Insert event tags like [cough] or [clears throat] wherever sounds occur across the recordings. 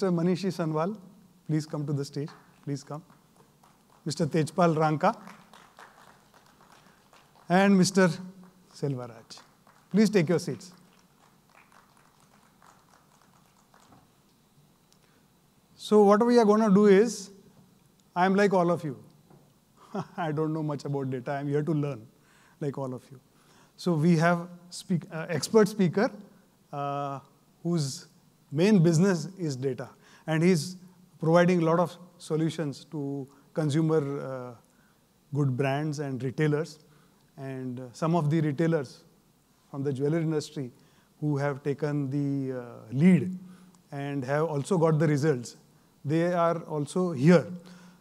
Mr. Manishi Sanwal, please come to the stage. Please come. Mr. Tejpal Ranka and Mr. Selvaraj. Please take your seats. So what we are going to do is, I am like all of you. [laughs] I don't know much about data. I'm here to learn, like all of you. So we have speak, uh, expert speaker uh, who's main business is data. And he's providing a lot of solutions to consumer uh, good brands and retailers. And uh, some of the retailers from the jewelry industry who have taken the uh, lead and have also got the results, they are also here.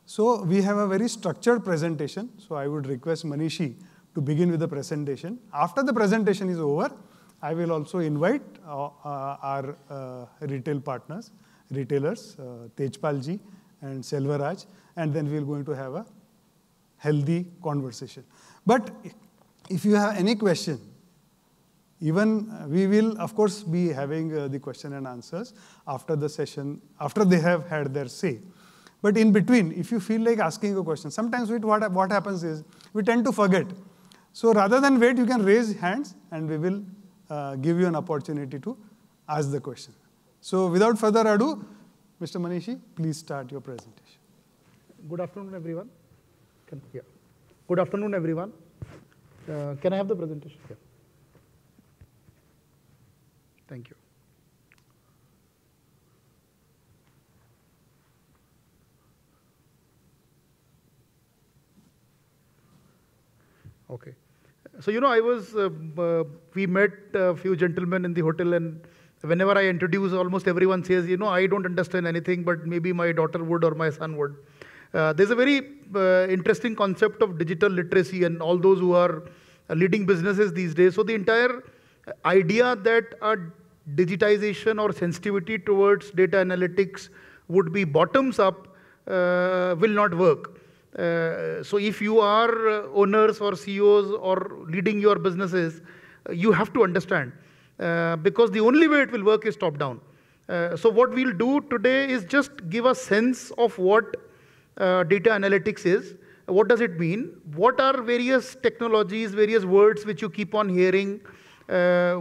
So we have a very structured presentation. So I would request Manishi to begin with the presentation. After the presentation is over, I will also invite uh, uh, our uh, retail partners, retailers, Tejpal ji and Selvaraj, and then we're going to have a healthy conversation. But if you have any question, even we will, of course, be having the question and answers after the session, after they have had their say. But in between, if you feel like asking a question, sometimes what, what happens is we tend to forget. So rather than wait, you can raise hands and we will uh, give you an opportunity to ask the question. So without further ado, Mr. Manishi, please start your presentation. Good afternoon, everyone. Can, yeah. Good afternoon, everyone. Uh, can I have the presentation? Yeah. Thank you. Okay so you know, I was uh, uh, we met a few gentlemen in the hotel, and whenever I introduce, almost everyone says, you know, I don't understand anything, but maybe my daughter would or my son would. Uh, there's a very interesting concept of digital literacy and all those who are leading businesses these days. So the entire idea that a digitization or sensitivity towards data analytics would be bottoms up uh, will not work. Uh, so if you are uh, owners or CEOs or leading your businesses, uh, you have to understand uh, because the only way it will work is top down. Uh, so what we'll do today is just give a sense of what data analytics is. What does it mean? What are various technologies, various words which you keep on hearing?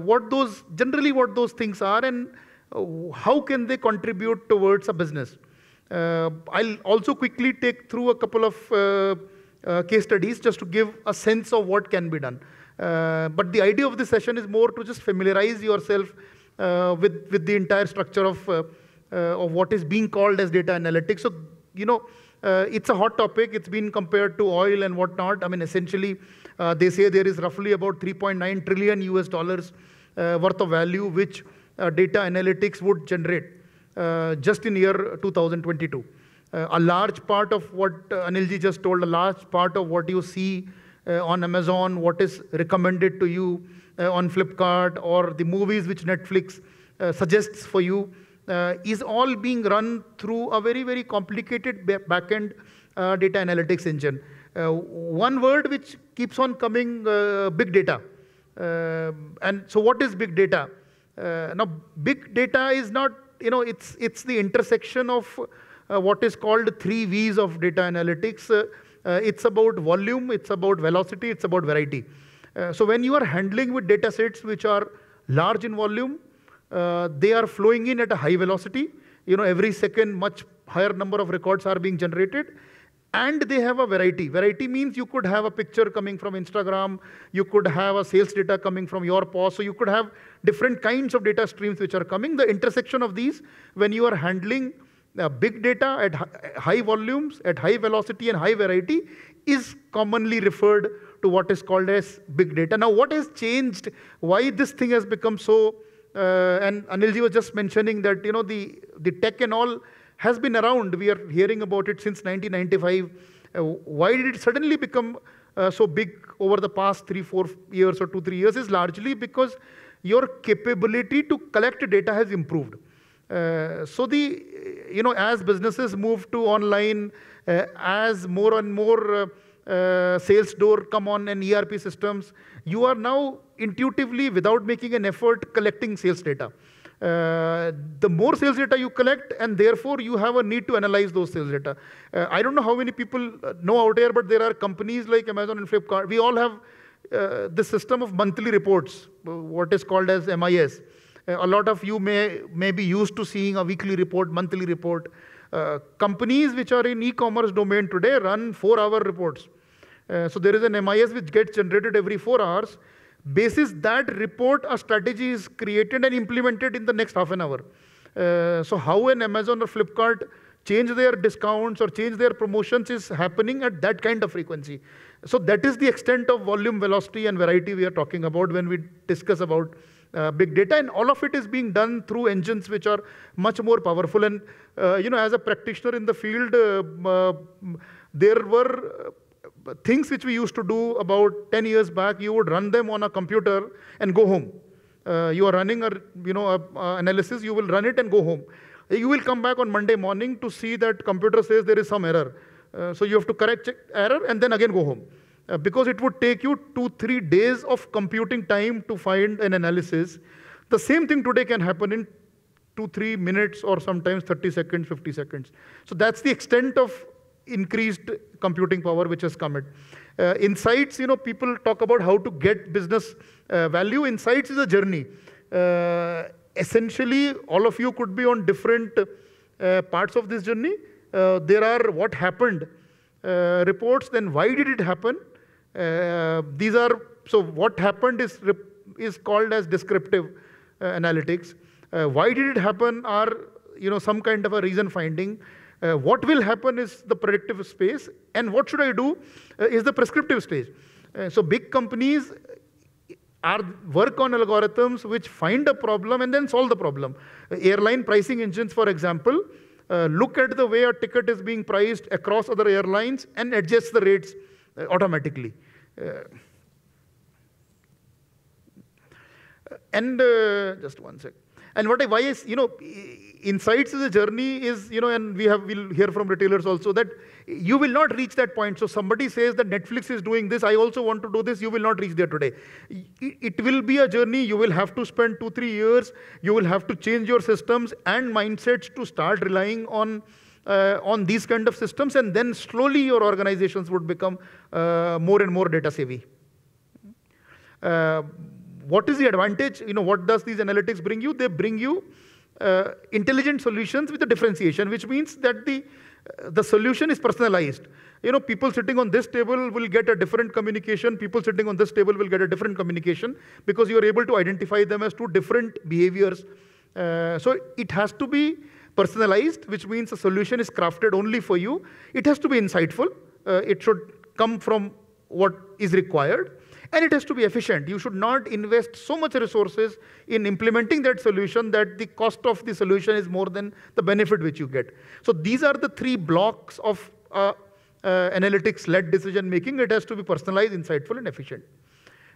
what those generally what those things are and how can they contribute towards a business? Uh, I'll also quickly take through a couple of uh, uh, case studies just to give a sense of what can be done. but the idea of this session is more to just familiarize yourself with, with the entire structure of, of what is being called as data analytics. So, you know, uh, it's a hot topic. It's been compared to oil and whatnot. I mean, essentially, uh, they say there is roughly about 3.9 trillion US dollars uh, worth of value which data analytics would generate. Uh, just in year 2022. Uh, a large part of what uh, Anilji just told, a large part of what you see on Amazon, what is recommended to you on Flipkart, or the movies which Netflix suggests for you, is all being run through a very, very complicated backend data analytics engine. Uh, one word which keeps on coming uh, big data uh, and so what is big data now big data is not you know, it's, it's the intersection of uh, what is called three V's of data analytics. Uh, uh, it's about volume, it's about velocity, it's about variety. Uh, so when you are handling with data sets which are large in volume, uh, they are flowing in at a high velocity. You know, every second much higher number of records are being generated and they have a variety. Variety means you could have a picture coming from Instagram, you could have a sales data coming from your POS, so you could have different kinds of data streams which are coming. The intersection of these, when you are handling uh, big data at high volumes, at high velocity and high variety, is commonly referred to what is called as big data. Now, what has changed? Why this thing has become so? Uh, and Anilji was just mentioning that you know the the tech and all has been around. We are hearing about it since 1995. Uh, why did it suddenly become uh, so big over the past three, four years or two, three years is largely because your capability to collect data has improved. Uh, so the, uh, you know, as businesses move to online, uh, as more and more uh, sales door come on and ERP systems, you are now intuitively, without making an effort, collecting sales data. Uh, the more sales data you collect and therefore you have a need to analyze those sales data. Uh, I don't know how many people uh, know out there, but there are companies like Amazon and Flipkart. We all have uh, the system of monthly reports, uh, what is called as MIS. a lot of you may, may be used to seeing a weekly report, monthly report. companies which are in e-commerce domain today run four-hour reports. so there is an MIS which gets generated every four hours Basis that report, a strategy is created and implemented in the next half an hour. Uh, so how an Amazon or Flipkart change their discounts or change their promotions is happening at that kind of frequency. So that is the extent of volume, velocity, and variety we are talking about when we discuss about uh, big data. And all of it is being done through engines which are much more powerful. And uh, you know, as a practitioner in the field, uh, uh there were things which we used to do about 10 years back, you would run them on a computer and go home. Uh, you are running a, you know, a, a analysis, you will run it and go home. You will come back on Monday morning to see that computer says there is some error. Uh, so you have to correct error and then again go home. Uh, because it would take you two, three days of computing time to find an analysis. The same thing today can happen in two, three minutes or sometimes 30 seconds, 50 seconds. So that's the extent of increased computing power which has come in. Uh, insights, you know, people talk about how to get business uh, value. Insights is a journey. Uh, essentially, all of you could be on different uh, parts of this journey. Uh, there are what happened uh, reports, then why did it happen? these are, so what happened is, is called as descriptive analytics. why did it happen are, you know, some kind of a reason finding uh, what will happen is the predictive space, and what should I do uh, is the prescriptive stage. Uh, so big companies uh, are work on algorithms which find a problem and then solve the problem. Uh, airline pricing engines, for example, uh, look at the way a ticket is being priced across other airlines and adjust the rates automatically. and just one sec. And what I, why is, you know, insights is a journey is, you know, and we have, we'll hear from retailers also that you will not reach that point. So somebody says that Netflix is doing this, I also want to do this, you will not reach there today. It will be a journey. You will have to spend two, three years. You will have to change your systems and mindsets to start relying on, uh, on these kind of systems. And then slowly your organizations would become uh, more and more data savvy. Uh, what is the advantage? You know, what does these analytics bring you? They bring you uh, intelligent solutions with a differentiation, which means that the, uh, the solution is personalized. You know, people sitting on this table will get a different communication. People sitting on this table will get a different communication because you are able to identify them as two different behaviors. Uh, so it has to be personalized, which means the solution is crafted only for you. It has to be insightful. Uh, it should come from what is required and it has to be efficient. You should not invest so much resources in implementing that solution that the cost of the solution is more than the benefit which you get. So these are the three blocks of uh, uh, analytics-led decision making. It has to be personalized, insightful, and efficient.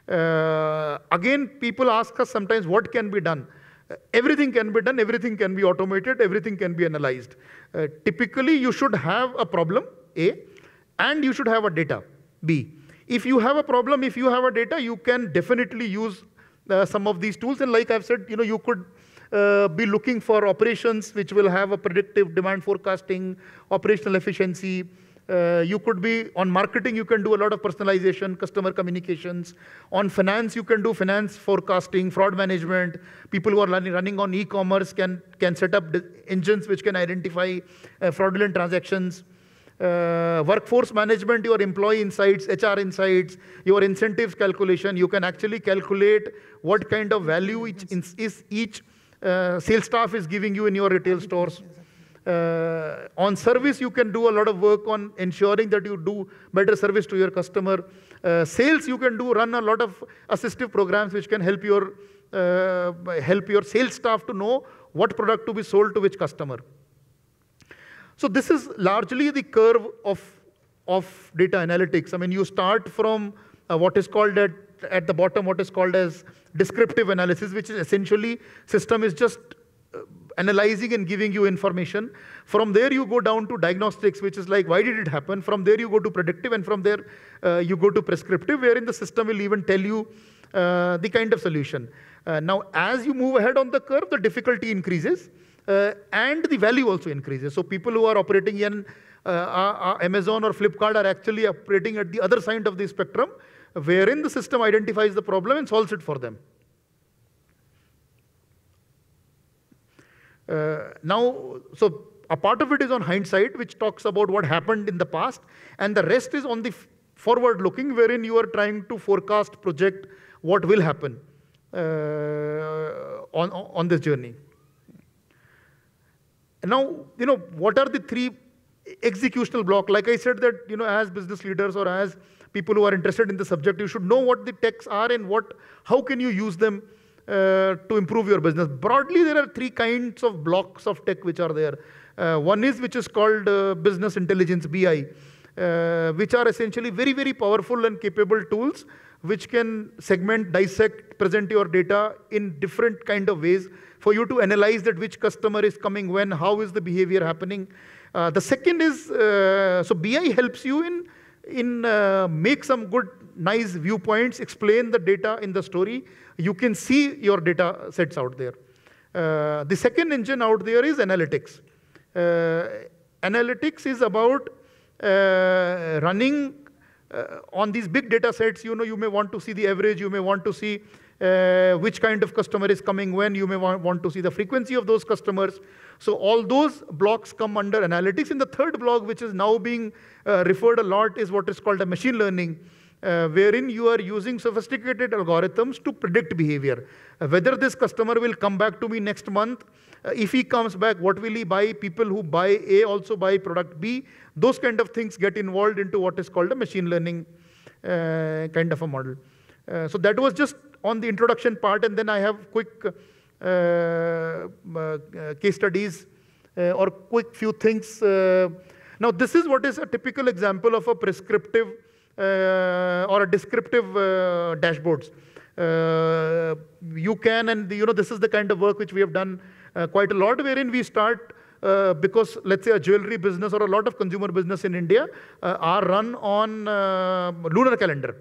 Uh, again, people ask us sometimes what can be done. Uh, everything can be done, everything can be automated, everything can be analyzed. Uh, typically, you should have a problem, A, and you should have a data, B. If you have a problem, if you have a data, you can definitely use uh, some of these tools. And like I've said, you know, you could uh, be looking for operations which will have a predictive demand forecasting, operational efficiency. Uh, you could be on marketing, you can do a lot of personalization, customer communications. On finance, you can do finance forecasting, fraud management. People who are running, running on e-commerce can, can set up engines which can identify uh, fraudulent transactions uh, workforce management, your employee insights, HR insights, your incentives calculation, you can actually calculate what kind of value each is each uh, sales staff is giving you in your retail stores. Uh, on service, you can do a lot of work on ensuring that you do better service to your customer. Uh, sales, you can do run a lot of assistive programs which can help your uh, help your sales staff to know what product to be sold to which customer. So this is largely the curve of, of data analytics. I mean, you start from uh, what is called at, at the bottom, what is called as descriptive analysis, which is essentially system is just uh, analyzing and giving you information. From there, you go down to diagnostics, which is like, why did it happen? From there, you go to predictive, and from there, uh, you go to prescriptive, wherein the system will even tell you uh, the kind of solution. Uh, now, as you move ahead on the curve, the difficulty increases uh, and the value also increases. So people who are operating in uh, uh, uh, Amazon or Flipkart are actually operating at the other side of the spectrum, wherein the system identifies the problem and solves it for them. Uh, now, so a part of it is on hindsight, which talks about what happened in the past, and the rest is on the forward looking, wherein you are trying to forecast, project what will happen uh, on, on this journey now, you know, what are the three executional blocks. Like I said that, you know, as business leaders or as people who are interested in the subject, you should know what the techs are and what, how can you use them uh, to improve your business. Broadly, there are three kinds of blocks of tech which are there. Uh, one is which is called uh, business intelligence, BI, uh, which are essentially very, very powerful and capable tools which can segment, dissect, present your data in different kind of ways for you to analyze that which customer is coming when, how is the behavior happening. Uh, the second is, uh, so BI helps you in, in uh, make some good, nice viewpoints, explain the data in the story. You can see your data sets out there. Uh, the second engine out there is analytics. Uh, analytics is about uh, running on these big data sets. You know, you may want to see the average, you may want to see uh, which kind of customer is coming when, you may want to see the frequency of those customers. So all those blocks come under analytics. In the third block, which is now being uh, referred a lot, is what is called a machine learning. Uh, wherein you are using sophisticated algorithms to predict behavior. Uh, whether this customer will come back to me next month, uh, if he comes back, what will he buy? People who buy A also buy product B. Those kind of things get involved into what is called a machine learning uh, kind of a model. Uh, so that was just on the introduction part and then I have quick uh, uh, case studies uh, or quick few things. Uh, now this is what is a typical example of a prescriptive uh, or a descriptive dashboards. you can and you know this is the kind of work which we have done quite a lot wherein we start uh, because let's say a jewelry business or a lot of consumer business in India uh, are run on uh, lunar calendar.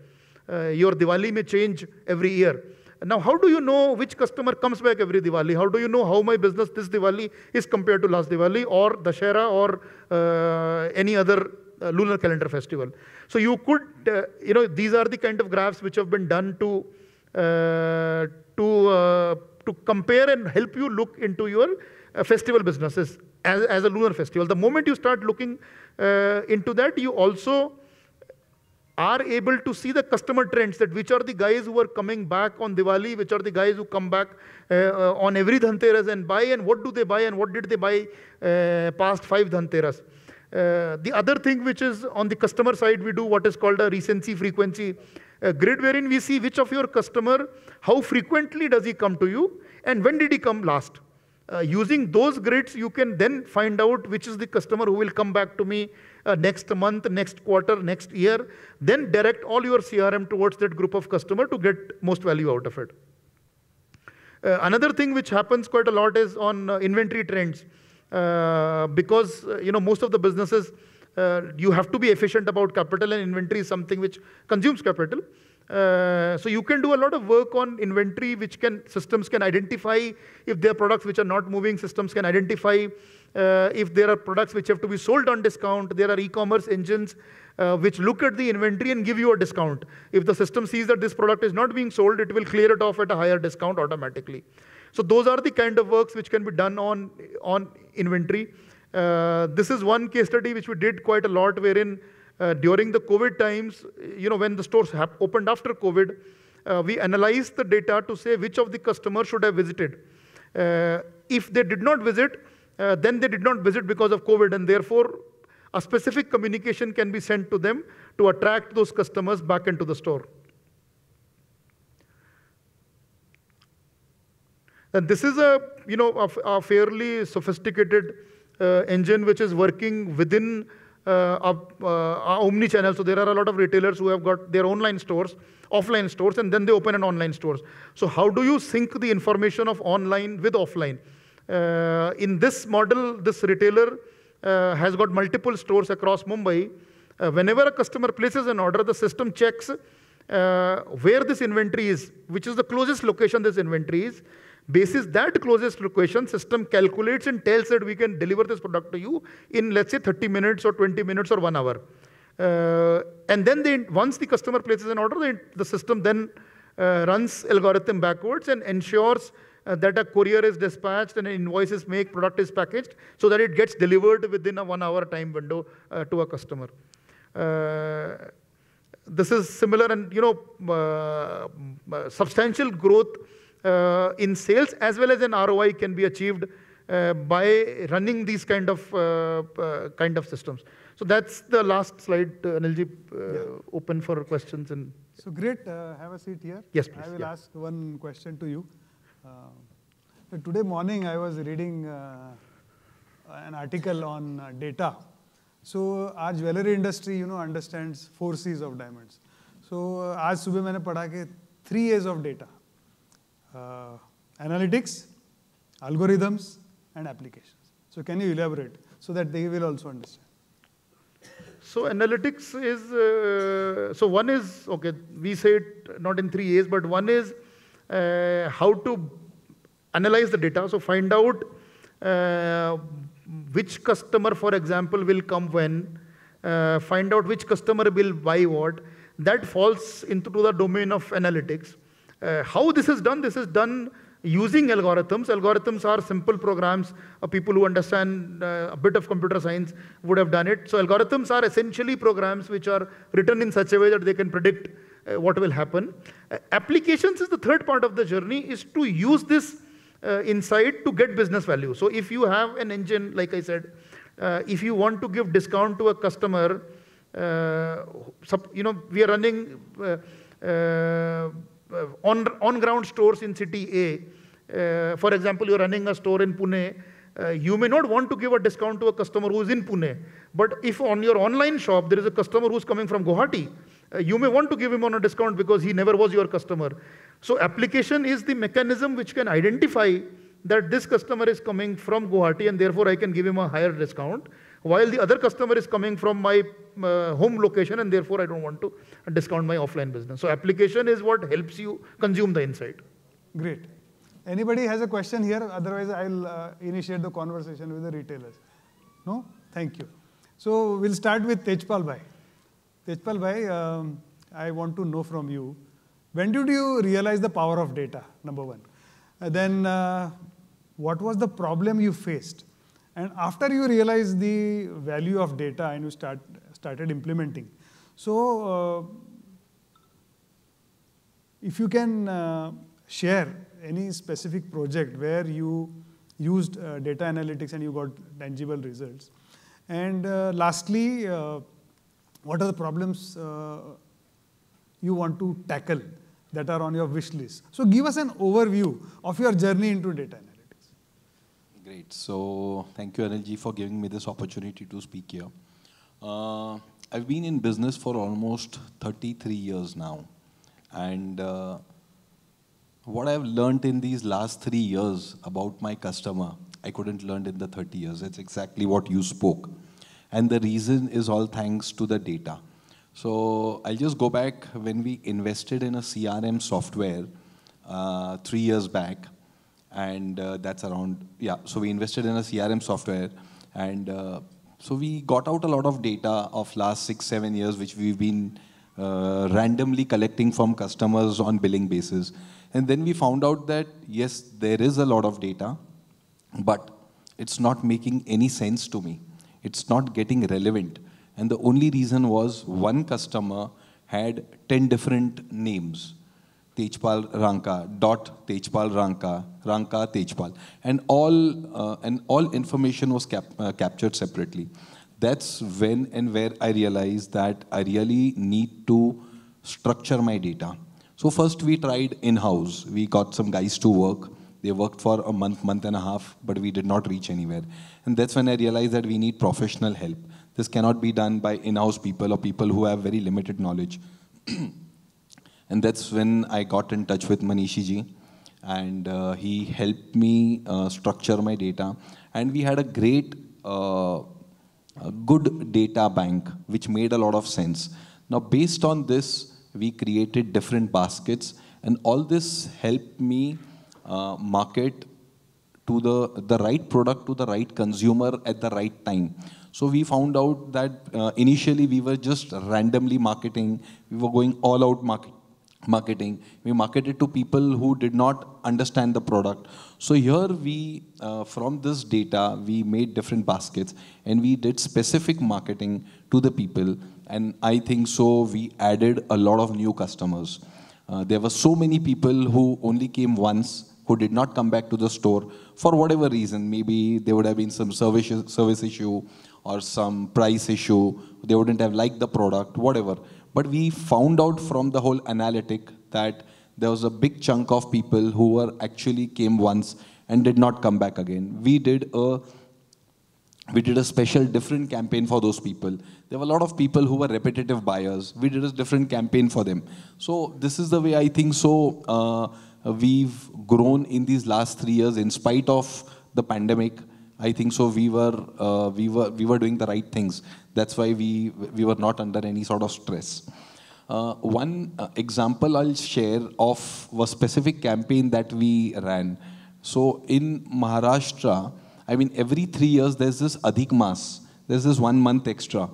Uh, your Diwali may change every year. Now, how do you know which customer comes back every Diwali? How do you know how my business this Diwali is compared to last Diwali or Dashera or uh, any other uh, lunar calendar festival? So you could, uh, you know, these are the kind of graphs which have been done to uh, to uh, to compare and help you look into your festival businesses as, as a lunar festival. The moment you start looking into that, you also are able to see the customer trends that which are the guys who are coming back on Diwali, which are the guys who come back uh, uh, on every Dhanteras and buy, and what do they buy, and what did they buy uh, past five Dhanteras. Uh, the other thing which is on the customer side, we do what is called a recency frequency grid, wherein we see which of your customer, how frequently does he come to you, and when did he come last. Uh, using those grids, you can then find out which is the customer who will come back to me uh, next month, next quarter, next year, then direct all your CRM towards that group of customer to get most value out of it. Uh, another thing which happens quite a lot is on uh, inventory trends uh, because uh, you know most of the businesses uh, you have to be efficient about capital and inventory is something which consumes capital. Uh, so you can do a lot of work on inventory which can systems can identify if there are products which are not moving systems can identify uh, if there are products which have to be sold on discount there are e-commerce engines uh, which look at the inventory and give you a discount if the system sees that this product is not being sold it will clear it off at a higher discount automatically so those are the kind of works which can be done on on inventory uh, this is one case study which we did quite a lot wherein uh, during the COVID times, you know, when the stores have opened after COVID, uh, we analyzed the data to say which of the customers should have visited. Uh, if they did not visit, uh, then they did not visit because of COVID, and therefore a specific communication can be sent to them to attract those customers back into the store. And this is a, you know, a, a fairly sophisticated uh, engine which is working within uh, uh, uh, omni channel. So there are a lot of retailers who have got their online stores, offline stores, and then they open an online stores. So how do you sync the information of online with offline? in this model, this retailer has got multiple stores across Mumbai. whenever a customer places an order, the system checks uh, where this inventory is, which is the closest location this inventory is, Basis that closest equation, system calculates and tells that we can deliver this product to you in let's say 30 minutes or 20 minutes or one hour. Uh, and then they, once the customer places an order, they, the system then uh, runs algorithm backwards and ensures uh, that a courier is dispatched and an invoice is made, product is packaged, so that it gets delivered within a one-hour time window uh, to a customer. Uh, this is similar and, you know, uh, substantial growth uh, in sales as well as an ROI can be achieved uh, by running these kind of uh, uh kind of systems. So that's the last slide, uh, Anilji, uh, yeah. open for questions. and. So great, have a seat here. Yes, please. I will yeah. ask one question to you. today morning I was reading an article on data. So our jewelry industry, you know, understands four C's of diamonds. So आज सुबह I read three A's of data uh, analytics, algorithms, and applications. So can you elaborate so that they will also understand? So analytics is, uh, so one is, okay, we say it not in three A's, but one is uh, how to analyze the data. So find out uh, which customer, for example, will come when, uh, find out which customer will buy what. That falls into the domain of analytics. Uh, how this is done? This is done using algorithms. Algorithms are simple programs. Uh, people who understand uh, a bit of computer science would have done it. So algorithms are essentially programs which are written in such a way that they can predict uh, what will happen. Uh, applications is the third part of the journey is to use this uh, insight to get business value. So if you have an engine, like I said, uh, if you want to give discount to a customer, you know, we are running uh, on, on ground stores in city A, uh, for example, you're running a store in Pune, uh, you may not want to give a discount to a customer who's in Pune. But if on your online shop there is a customer who's coming from Guwahati, uh, you may want to give him on a discount because he never was your customer. So application is the mechanism which can identify that this customer is coming from Guwahati and therefore I can give him a higher discount while the other customer is coming from my uh, home location and therefore I don't want to discount my offline business. So application is what helps you consume the insight. Great. Anybody has a question here? Otherwise, I'll uh, initiate the conversation with the retailers. No? Thank you. So we'll start with Tejpal Bhai. Tejpal Bhai, um, I want to know from you, when did you realize the power of data, number one? And then uh, what was the problem you faced? And after you realize the value of data and you start, started implementing. So uh, if you can uh, share any specific project where you used uh, data analytics and you got tangible results. And uh, lastly, uh, what are the problems uh, you want to tackle that are on your wish list? So give us an overview of your journey into data analytics. Great. So thank you, NLG, for giving me this opportunity to speak here. Uh, I've been in business for almost 33 years now. And uh, what I've learned in these last three years about my customer, I couldn't learn in the 30 years. It's exactly what you spoke. And the reason is all thanks to the data. So I'll just go back when we invested in a CRM software uh, three years back and uh, that's around yeah. So we invested in a CRM software, and uh, so we got out a lot of data of last six seven years, which we've been uh, randomly collecting from customers on billing basis, and then we found out that yes, there is a lot of data, but it's not making any sense to me. It's not getting relevant, and the only reason was one customer had ten different names Tejpal Ranka, dot Tejpal Ranka, Ranka Tejpal. And all, uh, and all information was cap uh, captured separately. That's when and where I realized that I really need to structure my data. So first we tried in-house. We got some guys to work. They worked for a month, month and a half, but we did not reach anywhere. And that's when I realized that we need professional help. This cannot be done by in-house people or people who have very limited knowledge. [clears throat] And that's when I got in touch with Manishi ji and uh, he helped me uh, structure my data. And we had a great, uh, a good data bank, which made a lot of sense. Now, based on this, we created different baskets, and all this helped me uh, market to the, the right product to the right consumer at the right time. So we found out that uh, initially we were just randomly marketing. We were going all out marketing marketing. We marketed to people who did not understand the product. So here we, uh, from this data, we made different baskets and we did specific marketing to the people. And I think so we added a lot of new customers. Uh, there were so many people who only came once, who did not come back to the store for whatever reason. Maybe there would have been some service, service issue or some price issue. They wouldn't have liked the product, whatever. But we found out from the whole analytic that there was a big chunk of people who were actually came once and did not come back again. We did a we did a special different campaign for those people. There were a lot of people who were repetitive buyers. We did a different campaign for them. So this is the way I think so uh, we've grown in these last three years in spite of the pandemic. I think so. We were uh, we were we were doing the right things. That's why we we were not under any sort of stress. Uh, one uh, example I'll share of a specific campaign that we ran. So in Maharashtra, I mean, every three years there's this Adhik Mas. There's this one month extra,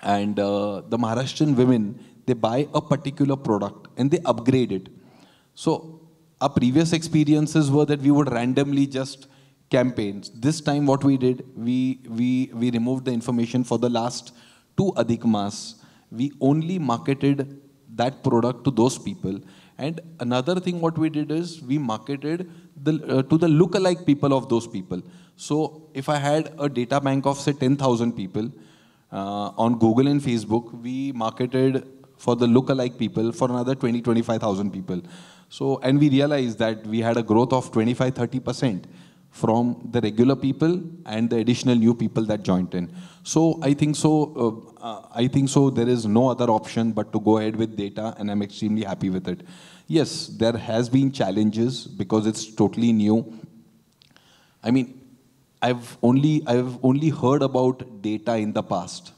and uh, the Maharashtrian women they buy a particular product and they upgrade it. So our previous experiences were that we would randomly just campaigns. This time what we did, we, we, we removed the information for the last two Adhikmas. We only marketed that product to those people. And another thing what we did is we marketed the, uh, to the look-alike people of those people. So if I had a data bank of say 10,000 people uh, on Google and Facebook, we marketed for the look-alike people for another 20, 25,000 people. So, and we realized that we had a growth of 25, 30 percent from the regular people and the additional new people that joined in. So I think so. Uh, uh, I think so. There is no other option but to go ahead with data, and I'm extremely happy with it. Yes, there has been challenges because it's totally new. I mean, I've only I've only heard about data in the past,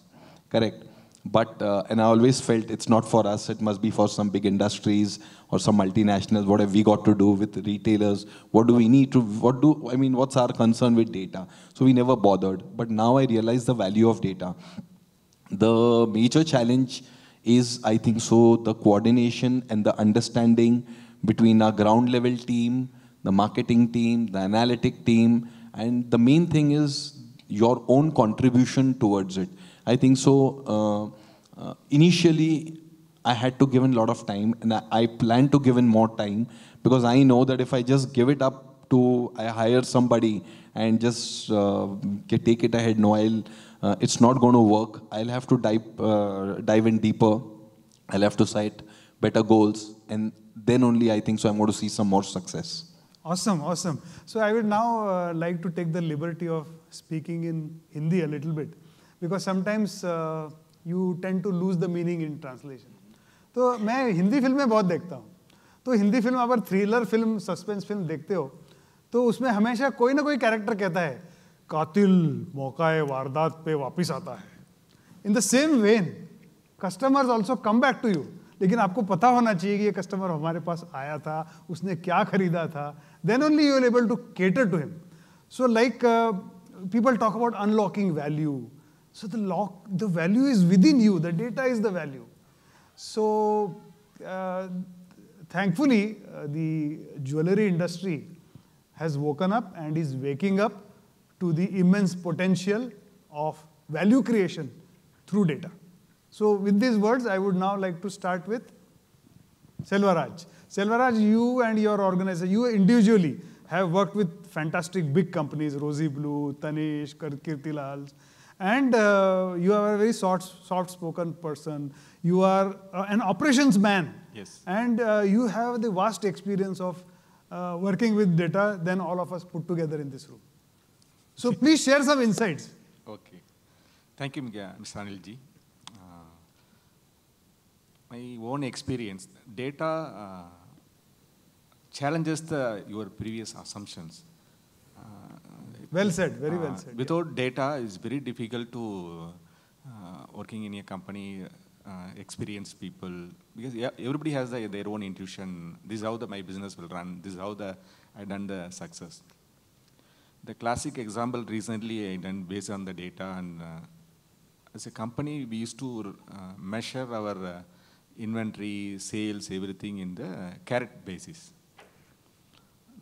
correct? But, uh, and I always felt it's not for us, it must be for some big industries or some multinationals. What have we got to do with retailers? What do we need to, what do, I mean, what's our concern with data? So we never bothered. But now I realize the value of data. The major challenge is, I think so, the coordination and the understanding between our ground level team, the marketing team, the analytic team, and the main thing is your own contribution towards it. I think so. Uh, uh, initially, I had to give in a lot of time, and I, I plan to give in more time because I know that if I just give it up to I hire somebody and just uh, get, take it ahead. No, I'll, uh, it's not going to work. I'll have to dive uh, dive in deeper. I'll have to set better goals, and then only I think so. I'm going to see some more success. Awesome, awesome. So I would now uh, like to take the liberty of speaking in Hindi a little bit. Because sometimes you tend to lose the meaning in translation तो मैं हिंदी फिल्में बहुत देखता हूँ तो Hindi film अगर thriller film suspense film देखते हो तो उसमें हमेशा कोई ना कोई कैरेक्टर कहता है कातिल मौका वारदात पे वापस आता है in the same vein customers also come back to you लेकिन आपको पता होना चाहिए कि ये कस्टमर हमारे पास आया था उसने क्या खरीदा था then only you able to cater to him so like people talk about unlocking value So the lock, the value is within you. The data is the value. So uh, thankfully, uh, the jewelry industry has woken up and is waking up to the immense potential of value creation through data. So with these words, I would now like to start with Selvaraj. Selvaraj, you and your organization, you individually have worked with fantastic big companies, Rosy Blue, Tanish, Kirtilals, and uh, you are a very soft, soft-spoken person. You are uh, an operations man. Yes. And uh, you have the vast experience of uh, working with data than all of us put together in this room. So [laughs] please share some insights. Okay. Thank you, Mr. Anilji. Uh, my own experience, data uh, challenges the, your previous assumptions. Well said, very well said. Without yeah. data, it's very difficult to uh, working in a company uh, experienced people because yeah, everybody has the, their own intuition. This is how the, my business will run. This is how the I done the success. The classic example recently I done based on the data and uh, as a company we used to uh, measure our uh, inventory, sales, everything in the carrot basis.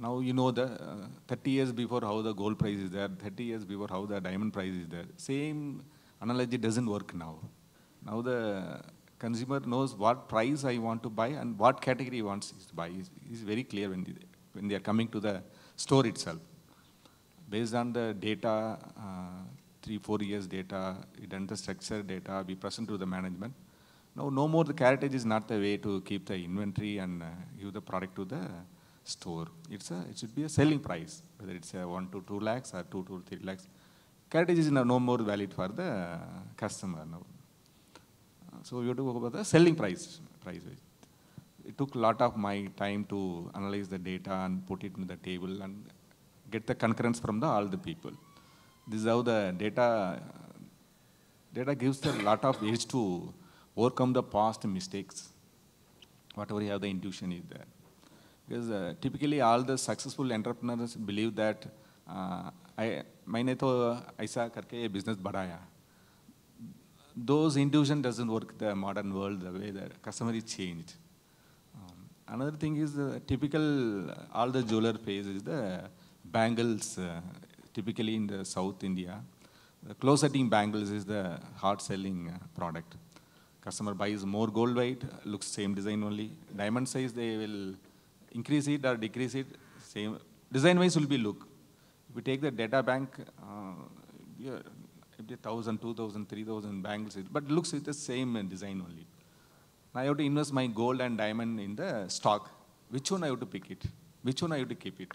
Now you know the uh, 30 years before how the gold price is there, 30 years before how the diamond price is there. Same analogy doesn't work now. Now the consumer knows what price I want to buy and what category he wants to buy. Is very clear when they, when they are coming to the store itself. Based on the data, uh, three, four years data, we done the structure data, we present to the management. Now no more the carriage is not the way to keep the inventory and uh, give the product to the store. It's a, it should be a selling price, whether it's a 1 to 2 lakhs or 2 to 3 lakhs. Carriage is no more valid for the customer now. So you have to go about the selling price. price. It took a lot of my time to analyze the data and put it in the table and get the concurrence from the, all the people. This is how the data, data gives a lot of edge to overcome the past mistakes, whatever you have the intuition is there. Because uh, typically all the successful entrepreneurs believe that uh, I, मैंने तो ऐसा करके ये business those intuition doesn't work the modern world the way the customer is changed. Um, another thing is uh, typical uh, all the jeweler pays is the bangles, uh, typically in the South India. The closeting bangles is the hard selling uh, product. Customer buys more gold weight, looks same design only. Diamond size they will increase it or decrease it, same. Design-wise will be look. If we take the data bank, uh, yeah, 1,000, 2,000, 3,000 banks, but looks with the same design only. I have to invest my gold and diamond in the stock. Which one I have to pick it? Which one I have to keep it?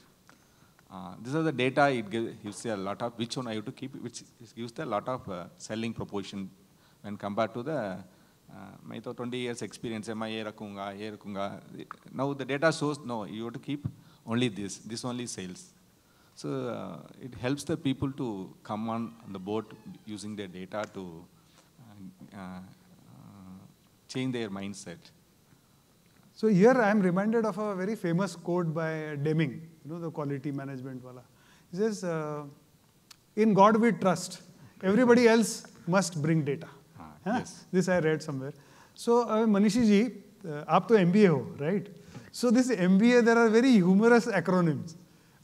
Uh, these are the data it gives a lot of, which one I have to keep, which gives a lot of uh, selling proportion when compared to the uh, मैं 20 years experience experience है मैं ये Now the data shows No, you have to keep only this, this only sales. So uh, it helps the people to come on the boat using their data to uh, uh, change their mindset. So here I am reminded of a very famous quote by Deming, you know, the quality management wala. He says, uh, in God we trust, everybody else must bring data. है this I read somewhere so Manishi ji आप तो M हो right so this M B A there are very humorous acronyms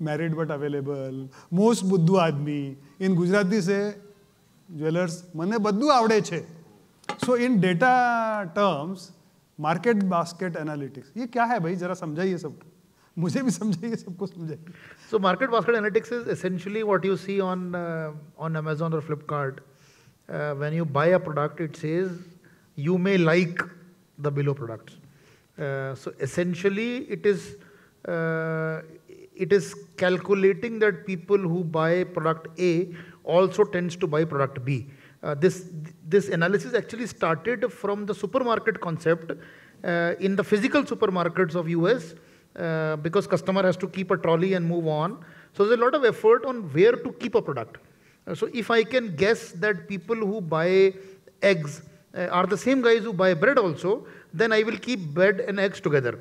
married but available most बुद्धू आदमी in Gujarati से jewellers मैंने બધું आवड़े so in data terms market basket analytics ये क्या है भाई जरा समझाइए सबको मुझे भी समझाइए सबको समझाइए so market basket analytics is essentially what you see on on Amazon और Flipkart uh, when you buy a product, it says you may like the below products. Uh, so essentially, it is uh, it is calculating that people who buy product A also tends to buy product B. Uh, this this analysis actually started from the supermarket concept uh, in the physical supermarkets of US uh, because customer has to keep a trolley and move on. So there's a lot of effort on where to keep a product. Uh, so if I can guess that people who buy eggs uh, are the same guys who buy bread also, then I will keep bread and eggs together.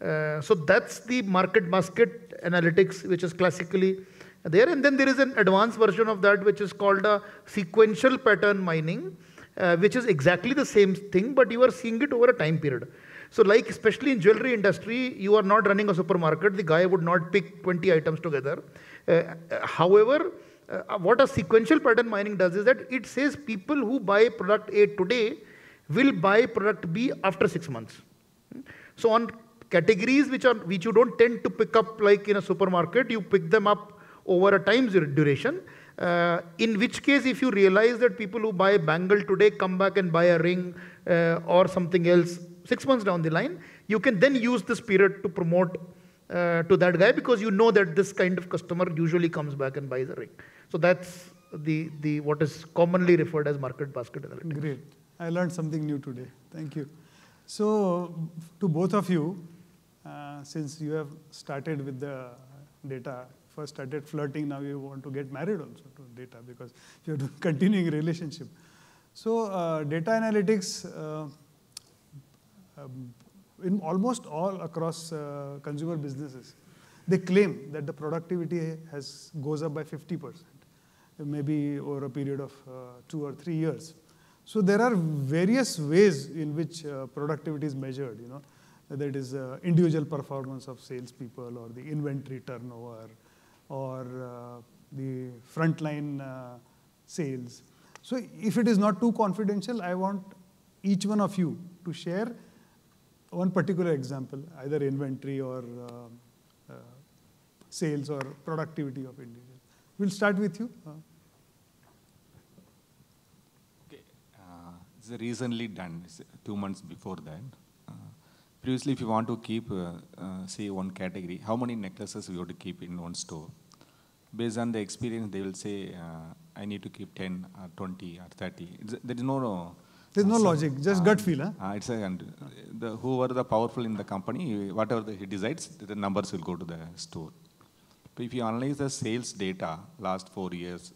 Uh, so that's the market basket analytics, which is classically there. And then there is an advanced version of that, which is called a sequential pattern mining, uh, which is exactly the same thing, but you are seeing it over a time period. So like, especially in jewelry industry, you are not running a supermarket. The guy would not pick 20 items together. Uh, however, uh, uh, what a sequential pattern mining does is that it says people who buy product A today will buy product B after six months. Hmm? So on categories which are which you don't tend to pick up like in a supermarket, you pick them up over a time duration. Uh, in which case, if you realize that people who buy a bangle today come back and buy a ring uh, or something else six months down the line, you can then use this period to promote uh, to that guy because you know that this kind of customer usually comes back and buys a ring. So that's the, the what is commonly referred as market basket analytics. Great. I learned something new today. Thank you. So to both of you, uh, since you have started with the data, first started flirting, now you want to get married also to data because you're [laughs] continuing relationship. So uh, data analytics uh, um, in almost all across uh, consumer businesses, they claim that the productivity has goes up by 50 percent maybe over a period of uh, two or three years. So there are various ways in which uh, productivity is measured, you know, that is uh, individual performance of salespeople or the inventory turnover or the frontline uh, sales. So if it is not too confidential, I want each one of you to share one particular example, either inventory or uh, uh, sales or productivity of individuals. We'll start with you. Uh, It's recently done, it's two months before that. Uh, previously, if you want to keep, uh, uh, say, one category, how many necklaces you have to keep in one store? Based on the experience, they will say, uh, I need to keep 10 or 20 or 30. It's, there is no... There's no so, logic, just gut feel. Huh? it's a, the, who are the powerful in the company, whatever the, he decides, the numbers will go to the store. But if you analyze the sales data last four years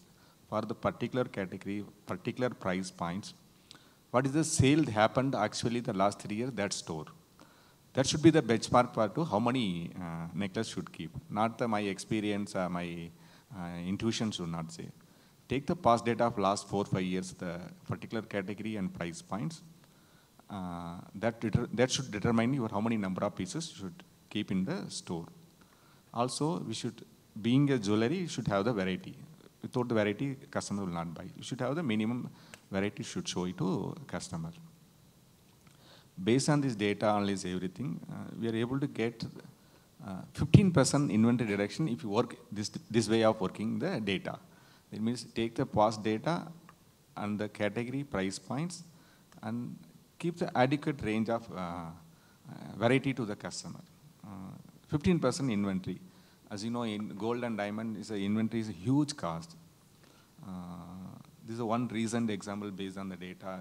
for the particular category, particular price points, what is the sale that happened actually the last three years, that store. That should be the benchmark for to how many uh, necklace should keep, not the, my experience, uh, my uh, intuition should not say. Take the past data of last four, five years, the particular category and price points. Uh, that, that should determine your how many number of pieces you should keep in the store. Also, we should, being a jewelry, you should have the variety. Without the variety, customer will not buy. You should have the minimum variety should show it to customer. Based on this data analysis, everything, uh, we are able to get 15% uh, inventory reduction if you work this, this way of working the data. It means take the past data and the category price points and keep the adequate range of uh, uh, variety to the customer. 15% inventory. As you know, in gold and diamond, is a inventory is a huge cost. Uh, this is one recent example based on the data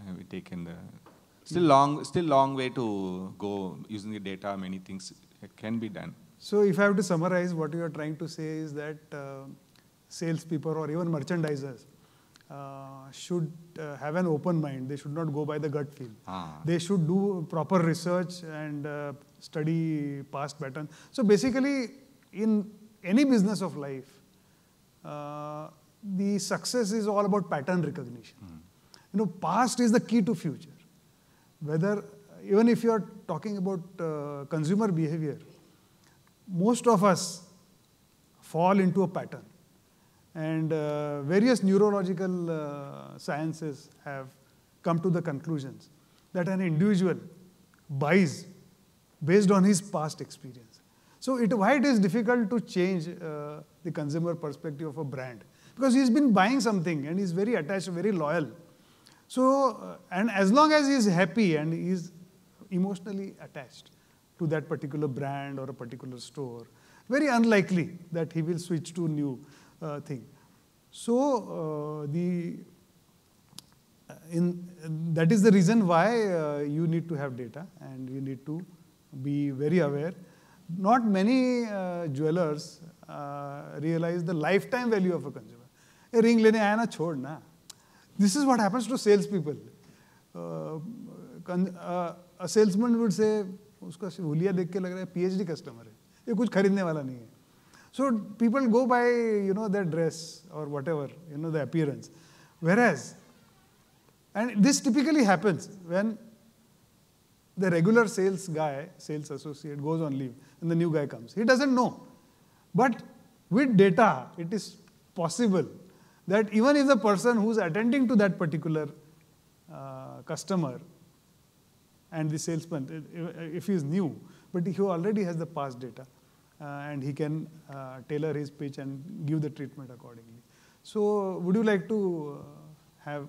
uh, we take in the still long still long way to go using the data many things can be done so if i have to summarize what you are trying to say is that uh, salespeople or even merchandisers uh, should uh, have an open mind. They should not go by the gut feel. Ah. They should do proper research and uh, study past patterns. So basically, in any business of life, uh, the success is all about pattern recognition. Mm. You know, past is the key to future. Whether, even if you are talking about uh, consumer behavior, most of us fall into a pattern. And uh, various neurological uh, sciences have come to the conclusions that an individual buys based on his past experience. So it, why it is difficult to change uh, the consumer perspective of a brand because he's been buying something and he's very attached, very loyal. So, uh, and as long as he's happy and he's emotionally attached to that particular brand or a particular store, very unlikely that he will switch to new uh, thing. So, uh, the uh, in, that is the reason why uh, you need to have data and you need to be very aware. Not many uh, jewelers uh, realize the lifetime value of a consumer. Ring लेने आया ना छोड़ ना this is what happens to sales people salesman would say उसका हुलिया देख के लग रहा है पी एच डी कस्टमर है ये कुछ खरीदने वाला नहीं है so people go by you know the dress और whatever you know the appearance whereas and this typically happens when the regular sales guy sales associate goes on leave in the new guy comes he doesn't know but with data it is possible that even if the person who's attending to that particular uh, customer and the salesman, if he is new, but he already has the past data uh, and he can uh, tailor his pitch and give the treatment accordingly. So would you like to uh, have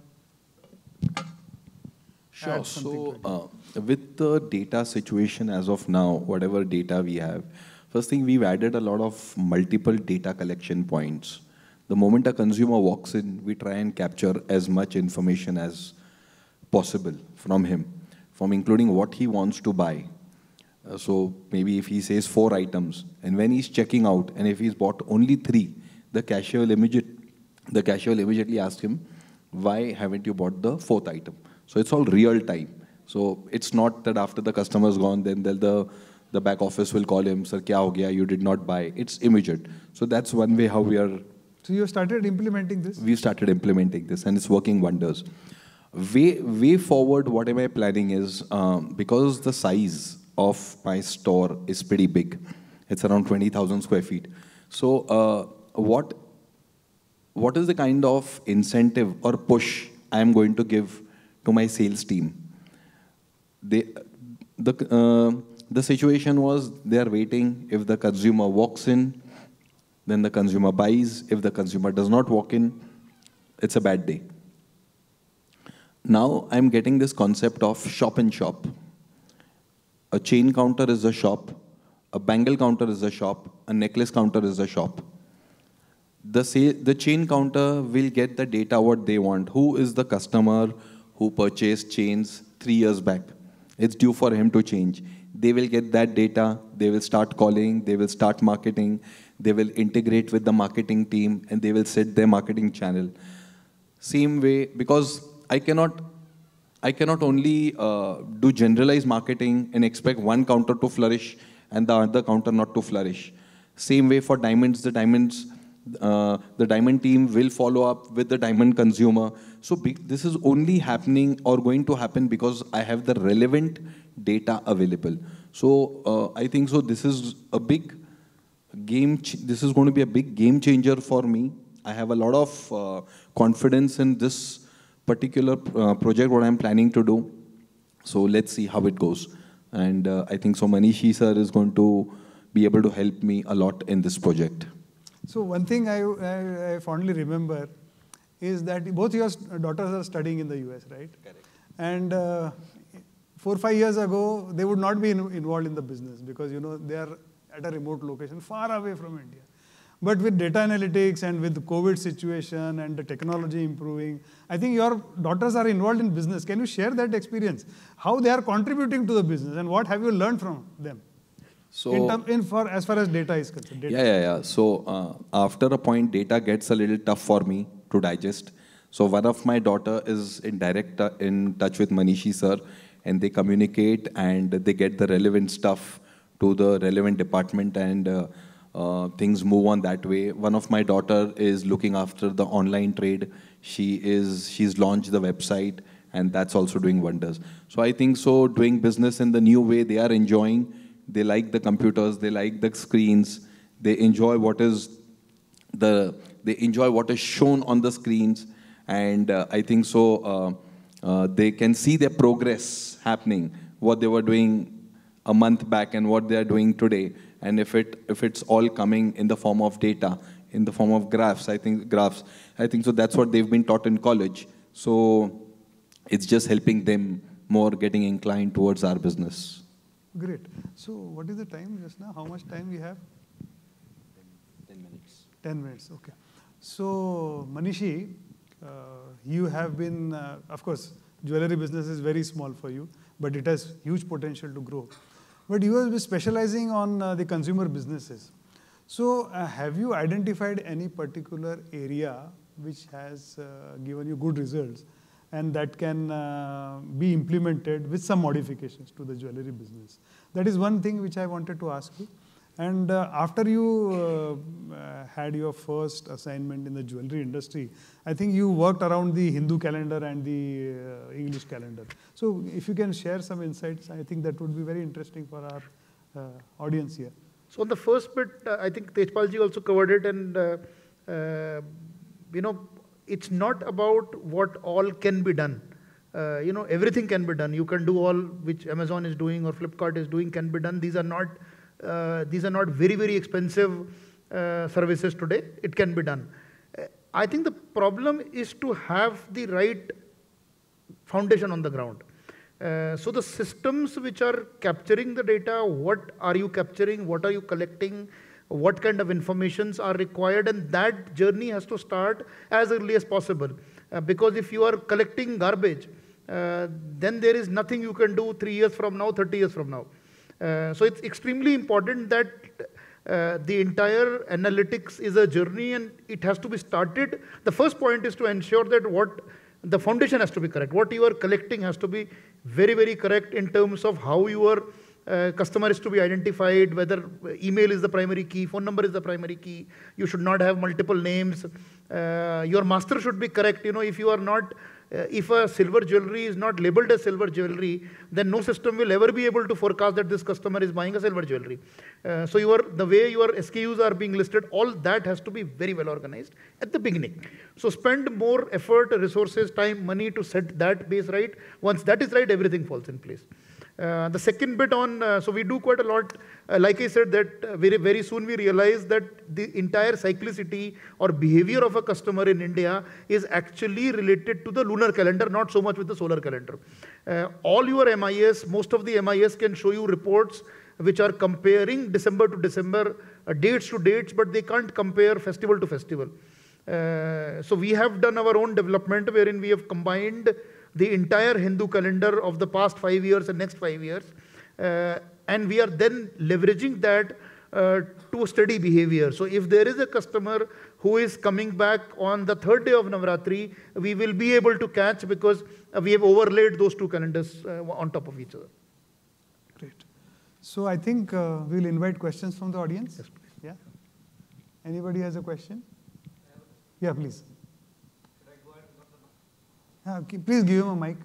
Sure. So, uh, with the data situation as of now, whatever data we have, first thing we've added a lot of multiple data collection points the moment a consumer walks in, we try and capture as much information as possible from him, from including what he wants to buy. Uh, so maybe if he says four items, and when he's checking out, and if he's bought only three, the cashier will, immediate, the cashier will immediately ask him, why haven't you bought the fourth item? So it's all real time. So it's not that after the customer's gone, then the, the back office will call him, sir, kya ho gaya? you did not buy. It's immediate. So that's one way how we are so you started implementing this? We started implementing this and it's working wonders. Way, way forward, what am I planning is um, because the size of my store is pretty big, it's around 20,000 square feet. So uh, what, what is the kind of incentive or push I am going to give to my sales team? They, the, uh, the situation was they are waiting if the consumer walks in then the consumer buys. If the consumer does not walk in, it's a bad day. Now I'm getting this concept of shop in shop. A chain counter is a shop, a bangle counter is a shop, a necklace counter is a shop. The, the chain counter will get the data what they want. Who is the customer who purchased chains three years back? It's due for him to change. They will get that data, they will start calling, they will start marketing, they will integrate with the marketing team and they will set their marketing channel. Same way, because I cannot, I cannot only uh, do generalized marketing and expect one counter to flourish and the other counter not to flourish. Same way for diamonds, the diamonds, uh, the diamond team will follow up with the diamond consumer. So this is only happening or going to happen because I have the relevant data available. So uh, I think so this is a big game this is going to be a big game changer for me i have a lot of uh, confidence in this particular uh, project what i'm planning to do so let's see how it goes and uh, i think so manishi sir is going to be able to help me a lot in this project so one thing i, I, I fondly remember is that both your daughters are studying in the us right correct and uh, four five years ago they would not be in, involved in the business because you know they are at a remote location far away from India. But with data analytics and with the COVID situation and the technology improving, I think your daughters are involved in business. Can you share that experience? How they are contributing to the business and what have you learned from them? So in, term, in for as far as data is concerned. Data. Yeah, yeah, yeah. So uh, after a point, data gets a little tough for me to digest. So one of my daughter is in direct uh, in touch with Manishi sir, and they communicate and they get the relevant stuff to the relevant department and uh, uh, things move on that way. One of my daughter is looking after the online trade. She is she's launched the website, and that's also doing wonders. So I think so doing business in the new way they are enjoying. They like the computers. They like the screens. They enjoy what is the they enjoy what is shown on the screens, and uh, I think so. Uh, uh they can see their progress happening. What they were doing a month back and what they are doing today, and if it if it's all coming in the form of data, in the form of graphs, I think graphs, I think so. That's what they've been taught in college. So it's just helping them more getting inclined towards our business. Great. So what is the time just now? How much time we have? Ten minutes. Ten minutes. Okay. So Manishi, uh, you have been, uh, of course, jewelry business is very small for you, but it has huge potential to grow but you have been specializing on uh, the consumer businesses. So uh, have you identified any particular area which has uh, given you good results and that can uh, be implemented with some modifications to the jewelry business? That is one thing which I wanted to ask you. And uh, after you uh, uh, had your first assignment in the jewelry industry, I think you worked around the Hindu calendar and the uh, English calendar. So, if you can share some insights, I think that would be very interesting for our uh, audience here. So, on the first bit, uh, I think Tejpalji also covered it, and you know, it's not about what all can be done. you know, everything can be done. You can do all which Amazon is doing or Flipkart is doing can be done. These are not uh, these are not very, very expensive uh, services today. It can be done. Uh, I think the problem is to have the right foundation on the ground. Uh, so the systems which are capturing the data, what are you capturing, what are you collecting, what kind of informations are required, and that journey has to start as early as possible. Uh, because if you are collecting garbage, uh, then there is nothing you can do three years from now, 30 years from now. Uh, so it's extremely important that uh, the entire analytics is a journey and it has to be started. The first point is to ensure that what the foundation has to be correct. What you are collecting has to be very, very correct in terms of how your uh, customer is to be identified, whether uh, email is the primary key, phone number is the primary key. You should not have multiple names. Uh, your master should be correct. You know, if you are not uh, if a silver jewelry is not labeled as silver jewelry, then no system will ever be able to forecast that this customer is buying a silver jewelry. Uh, so the way your SKUs are being listed, all that has to be very well organized at the beginning. So spend more effort, resources, time, money to set that base right. Once that is right, everything falls in place. Uh, the second bit on, uh, so we do quite a lot, uh, like I said, that uh, very, very soon we realize that the entire cyclicity or behavior of a customer in India is actually related to the lunar calendar, not so much with the solar calendar. Uh, all your MIS, most of the MIS can show you reports which are comparing December to December, dates to dates, but they can't compare festival to festival. so we have done our own development wherein we have combined the entire Hindu calendar of the past five years and next five years. Uh, and we are then leveraging that uh, to study behavior. So if there is a customer who is coming back on the third day of Navratri, we will be able to catch because we have overlaid those two calendars uh, on top of each other. Great. So I think uh, we'll invite questions from the audience. Yes, please. Yeah. Anybody has a question? Yeah, please. Uh, please give him a mic.